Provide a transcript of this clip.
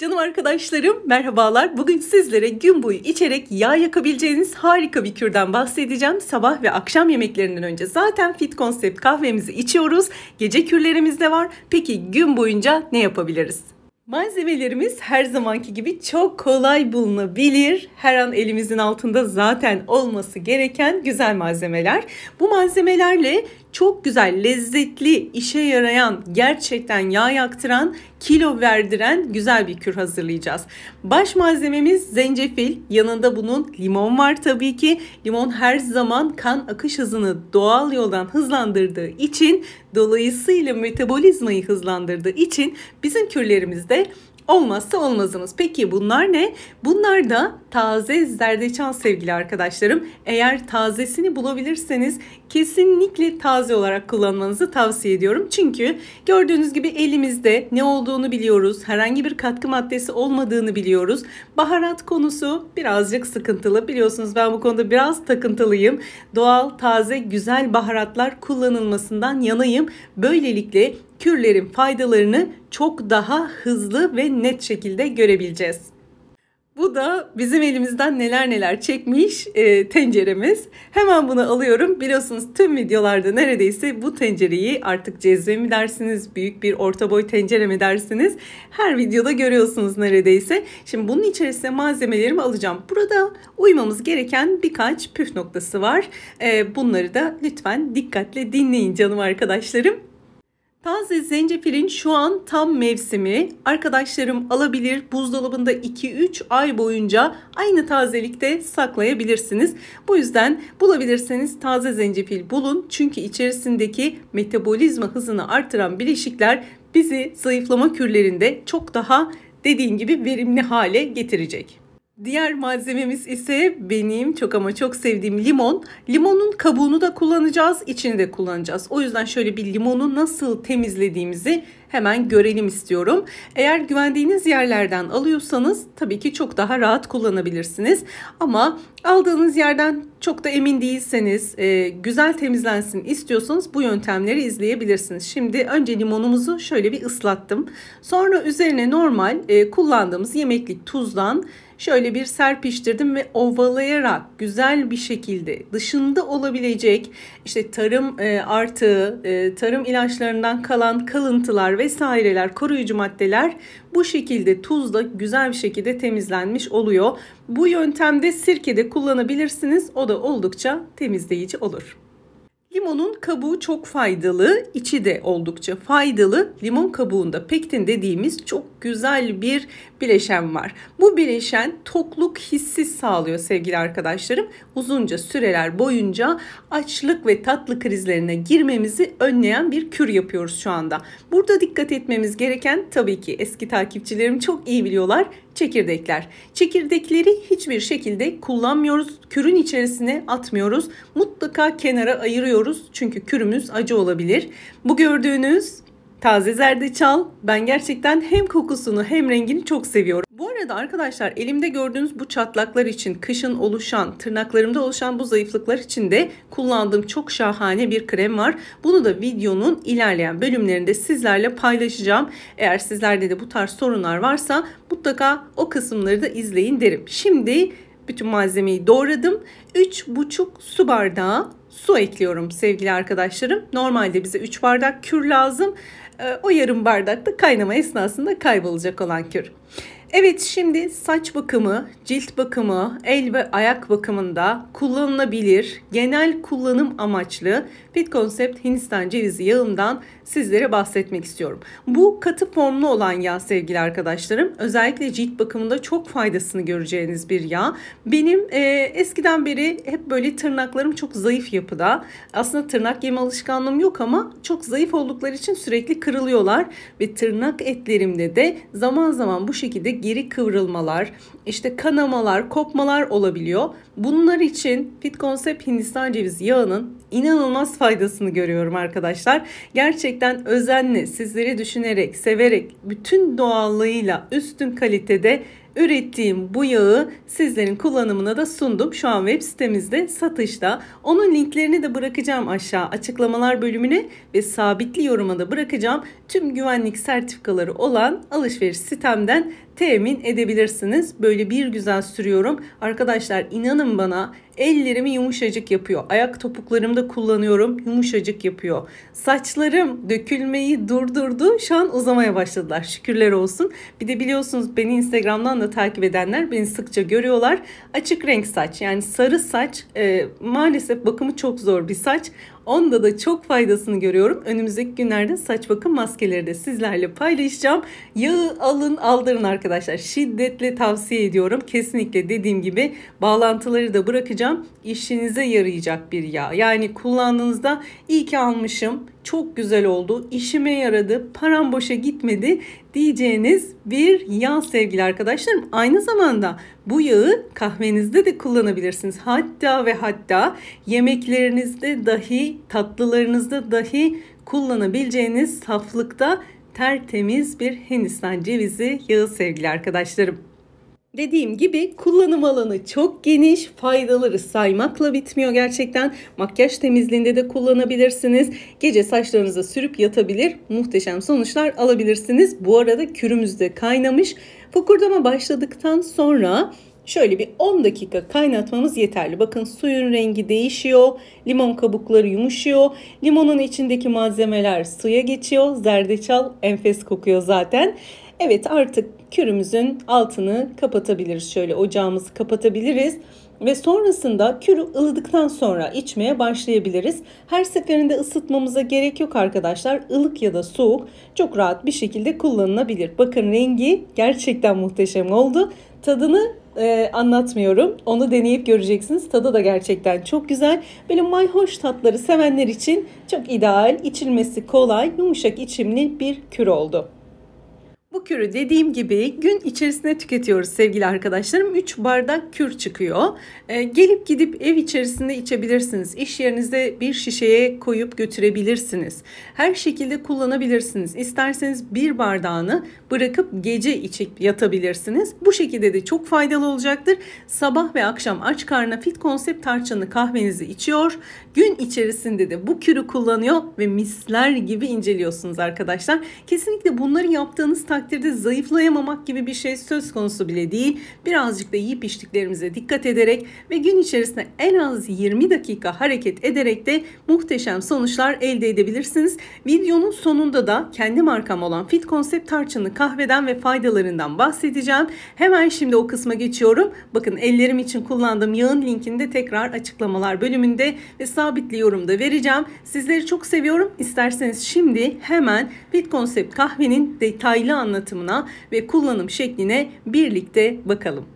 Canım arkadaşlarım merhabalar. Bugün sizlere gün boyu içerek yağ yakabileceğiniz harika bir kürden bahsedeceğim. Sabah ve akşam yemeklerinden önce zaten Fit konsept kahvemizi içiyoruz. Gece kürlerimiz de var. Peki gün boyunca ne yapabiliriz? Malzemelerimiz her zamanki gibi çok kolay bulunabilir. Her an elimizin altında zaten olması gereken güzel malzemeler. Bu malzemelerle çok güzel, lezzetli, işe yarayan, gerçekten yağ yaktıran, kilo verdiren güzel bir kür hazırlayacağız. Baş malzememiz zencefil. Yanında bunun limon var tabii ki. Limon her zaman kan akış hızını doğal yoldan hızlandırdığı için dolayısıyla metabolizmayı hızlandırdığı için bizim kürlerimizde olmazsa olmazımız. Peki bunlar ne? Bunlar da taze zerdeçal sevgili arkadaşlarım. Eğer tazesini bulabilirseniz kesinlikle taze olarak kullanmanızı tavsiye ediyorum. Çünkü gördüğünüz gibi elimizde ne olduğunu biliyoruz. Herhangi bir katkı maddesi olmadığını biliyoruz. Baharat konusu birazcık sıkıntılı. Biliyorsunuz ben bu konuda biraz takıntılıyım. Doğal, taze, güzel baharatlar kullanılmasından yanayım. Böylelikle kürlerin faydalarını çok daha hızlı ve net şekilde görebileceğiz. Bu da bizim elimizden neler neler çekmiş e, tenceremiz. Hemen bunu alıyorum. Biliyorsunuz tüm videolarda neredeyse bu tencereyi artık cezve mi dersiniz, büyük bir orta boy tencere mi dersiniz? Her videoda görüyorsunuz neredeyse. Şimdi bunun içerisine malzemelerimi alacağım. Burada uymamız gereken birkaç püf noktası var. E, bunları da lütfen dikkatle dinleyin canım arkadaşlarım. Taze zencefilin şu an tam mevsimi. Arkadaşlarım alabilir buzdolabında 2-3 ay boyunca aynı tazelikte saklayabilirsiniz. Bu yüzden bulabilirseniz taze zencefil bulun. Çünkü içerisindeki metabolizma hızını artıran bileşikler bizi zayıflama kürlerinde çok daha dediğim gibi verimli hale getirecek. Diğer malzememiz ise benim çok ama çok sevdiğim limon. Limonun kabuğunu da kullanacağız, içini de kullanacağız. O yüzden şöyle bir limonu nasıl temizlediğimizi hemen görelim istiyorum. Eğer güvendiğiniz yerlerden alıyorsanız tabii ki çok daha rahat kullanabilirsiniz. Ama aldığınız yerden çok da emin değilseniz, e, güzel temizlensin istiyorsanız bu yöntemleri izleyebilirsiniz. Şimdi önce limonumuzu şöyle bir ıslattım. Sonra üzerine normal e, kullandığımız yemeklik tuzdan şöyle bir serpiştirdim ve ovalayarak güzel bir şekilde dışında olabilecek işte tarım e, artığı, e, tarım ilaçlarından kalan kalıntılar tuzlar vesaireler, koruyucu maddeler bu şekilde tuzla güzel bir şekilde temizlenmiş oluyor. Bu yöntemde sirke de kullanabilirsiniz. O da oldukça temizleyici olur. Limonun kabuğu çok faydalı, içi de oldukça faydalı. Limon kabuğunda pektin dediğimiz çok güzel bir bileşen var. Bu bileşen tokluk hissi sağlıyor sevgili arkadaşlarım. Uzunca süreler boyunca açlık ve tatlı krizlerine girmemizi önleyen bir kür yapıyoruz şu anda. Burada dikkat etmemiz gereken tabii ki eski takipçilerim çok iyi biliyorlar çekirdekler. Çekirdekleri hiçbir şekilde kullanmıyoruz. Kürün içerisine atmıyoruz. Mutlaka kenara ayırıyoruz. Çünkü kürümüz acı olabilir. Bu gördüğünüz Taze zerdeçal. Ben gerçekten hem kokusunu hem rengini çok seviyorum. Bu arada arkadaşlar elimde gördüğünüz bu çatlaklar için kışın oluşan tırnaklarımda oluşan bu zayıflıklar için de kullandığım çok şahane bir krem var. Bunu da videonun ilerleyen bölümlerinde sizlerle paylaşacağım. Eğer sizlerde de bu tarz sorunlar varsa mutlaka o kısımları da izleyin derim. Şimdi bütün malzemeyi doğradım. 3,5 su bardağı su ekliyorum sevgili arkadaşlarım. Normalde bize 3 bardak kür lazım. Ee, o yarım bardakta kaynama esnasında kaybolacak olan kür. Evet şimdi saç bakımı, cilt bakımı, el ve ayak bakımında kullanılabilir, genel kullanım amaçlı Fit Concept Hindistan cevizi yağından sizlere bahsetmek istiyorum. Bu katı formlu olan yağ sevgili arkadaşlarım özellikle cilt bakımında çok faydasını göreceğiniz bir yağ. Benim e, eskiden beri hep böyle tırnaklarım çok zayıf yapıda. Aslında tırnak yeme alışkanlığım yok ama çok zayıf oldukları için sürekli kırılıyorlar ve tırnak etlerimde de zaman zaman bu şekilde geri kıvrılmalar, işte kanamalar, kopmalar olabiliyor. Bunlar için Fit Concept Hindistan cevizi yağının inanılmaz faydasını görüyorum arkadaşlar. Gerçekten özenle, sizleri düşünerek, severek, bütün doğallığıyla üstün kalitede ürettiğim bu yağı sizlerin kullanımına da sundum. Şu an web sitemizde satışta. Onun linklerini de bırakacağım aşağı açıklamalar bölümüne ve sabitli yoruma da bırakacağım. Tüm güvenlik sertifikaları olan alışveriş sitemden temin edebilirsiniz. Böyle bir güzel sürüyorum. Arkadaşlar inanın bana ellerimi yumuşacık yapıyor. Ayak topuklarımda kullanıyorum yumuşacık yapıyor. Saçlarım dökülmeyi durdurdu. Şu an uzamaya başladılar şükürler olsun. Bir de biliyorsunuz beni Instagram'dan da takip edenler beni sıkça görüyorlar. Açık renk saç yani sarı saç e, maalesef bakımı çok zor bir saç. Onda da çok faydasını görüyorum. Önümüzdeki günlerde saç bakım maskeleri de sizlerle paylaşacağım. Yağı alın aldırın arkadaşlar. Şiddetle tavsiye ediyorum. Kesinlikle dediğim gibi bağlantıları da bırakacağım. İşinize yarayacak bir yağ. Yani kullandığınızda iyi ki almışım çok güzel oldu, işime yaradı, param boşa gitmedi diyeceğiniz bir yağ sevgili arkadaşlarım. Aynı zamanda bu yağı kahvenizde de kullanabilirsiniz. Hatta ve hatta yemeklerinizde dahi, tatlılarınızda dahi kullanabileceğiniz saflıkta tertemiz bir Hindistan cevizi yağı sevgili arkadaşlarım. Dediğim gibi kullanım alanı çok geniş, faydaları saymakla bitmiyor gerçekten. Makyaj temizliğinde de kullanabilirsiniz. Gece saçlarınıza sürüp yatabilir, muhteşem sonuçlar alabilirsiniz. Bu arada kürümüz de kaynamış. Fokurdama başladıktan sonra şöyle bir 10 dakika kaynatmamız yeterli. Bakın suyun rengi değişiyor, limon kabukları yumuşuyor, limonun içindeki malzemeler suya geçiyor, zerdeçal enfes kokuyor zaten. Evet artık kürümüzün altını kapatabiliriz. Şöyle ocağımızı kapatabiliriz ve sonrasında kürü ılıdıktan sonra içmeye başlayabiliriz. Her seferinde ısıtmamıza gerek yok arkadaşlar. Ilık ya da soğuk çok rahat bir şekilde kullanılabilir. Bakın rengi gerçekten muhteşem oldu. Tadını e, anlatmıyorum. Onu deneyip göreceksiniz. Tadı da gerçekten çok güzel. Böyle mayhoş tatları sevenler için çok ideal, içilmesi kolay, yumuşak içimli bir kür oldu. Bu kürü dediğim gibi gün içerisinde tüketiyoruz sevgili arkadaşlarım. 3 bardak kür çıkıyor. Ee, gelip gidip ev içerisinde içebilirsiniz. İş yerinizde bir şişeye koyup götürebilirsiniz. Her şekilde kullanabilirsiniz. İsterseniz bir bardağını bırakıp gece içip yatabilirsiniz. Bu şekilde de çok faydalı olacaktır. Sabah ve akşam aç karnına fit konsept tarçınlı kahvenizi içiyor. Gün içerisinde de bu kürü kullanıyor ve misler gibi inceliyorsunuz arkadaşlar. Kesinlikle bunları yaptığınız takdirde takdirde zayıflayamamak gibi bir şey söz konusu bile değil. Birazcık da yiyip içtiklerimize dikkat ederek ve gün içerisinde en az 20 dakika hareket ederek de muhteşem sonuçlar elde edebilirsiniz. Videonun sonunda da kendi markam olan Fit Concept Tarçını kahveden ve faydalarından bahsedeceğim. Hemen şimdi o kısma geçiyorum. Bakın ellerim için kullandığım yağın linkini de tekrar açıklamalar bölümünde ve sabitli yorumda vereceğim. Sizleri çok seviyorum. İsterseniz şimdi hemen Fit Concept kahvenin detaylı anlamı anlatımına ve kullanım şekline birlikte bakalım.